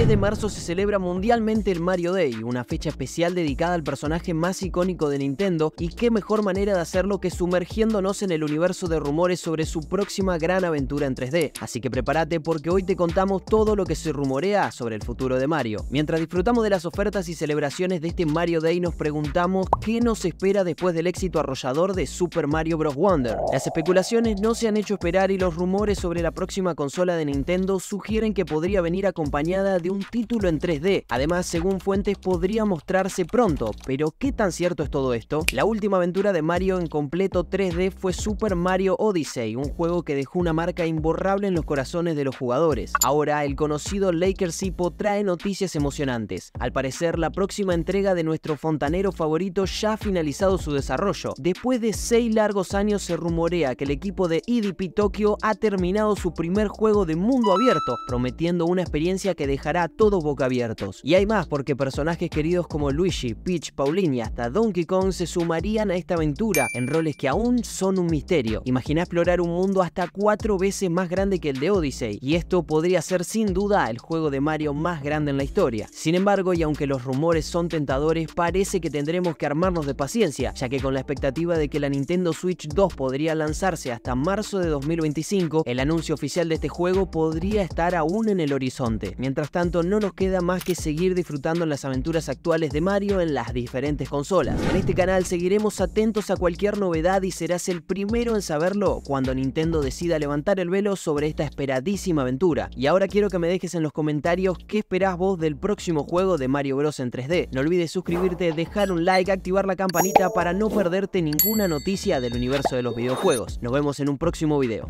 10 de marzo se celebra mundialmente el Mario Day, una fecha especial dedicada al personaje más icónico de Nintendo, y qué mejor manera de hacerlo que sumergiéndonos en el universo de rumores sobre su próxima gran aventura en 3D. Así que prepárate porque hoy te contamos todo lo que se rumorea sobre el futuro de Mario. Mientras disfrutamos de las ofertas y celebraciones de este Mario Day, nos preguntamos qué nos espera después del éxito arrollador de Super Mario Bros. Wonder. Las especulaciones no se han hecho esperar y los rumores sobre la próxima consola de Nintendo sugieren que podría venir acompañada de un título en 3D. Además, según fuentes, podría mostrarse pronto, pero ¿qué tan cierto es todo esto? La última aventura de Mario en completo 3D fue Super Mario Odyssey, un juego que dejó una marca imborrable en los corazones de los jugadores. Ahora, el conocido Laker Hippo trae noticias emocionantes. Al parecer, la próxima entrega de nuestro fontanero favorito ya ha finalizado su desarrollo. Después de seis largos años se rumorea que el equipo de EDP Tokyo ha terminado su primer juego de mundo abierto, prometiendo una experiencia que deja a todos abiertos. Y hay más, porque personajes queridos como Luigi, Peach, Pauline y hasta Donkey Kong se sumarían a esta aventura, en roles que aún son un misterio. Imagina explorar un mundo hasta cuatro veces más grande que el de Odyssey, y esto podría ser sin duda el juego de Mario más grande en la historia. Sin embargo, y aunque los rumores son tentadores, parece que tendremos que armarnos de paciencia, ya que con la expectativa de que la Nintendo Switch 2 podría lanzarse hasta marzo de 2025, el anuncio oficial de este juego podría estar aún en el horizonte. Mientras tanto, tanto, no nos queda más que seguir disfrutando las aventuras actuales de Mario en las diferentes consolas. En este canal seguiremos atentos a cualquier novedad y serás el primero en saberlo cuando Nintendo decida levantar el velo sobre esta esperadísima aventura. Y ahora quiero que me dejes en los comentarios qué esperás vos del próximo juego de Mario Bros en 3D. No olvides suscribirte, dejar un like, activar la campanita para no perderte ninguna noticia del universo de los videojuegos. Nos vemos en un próximo video.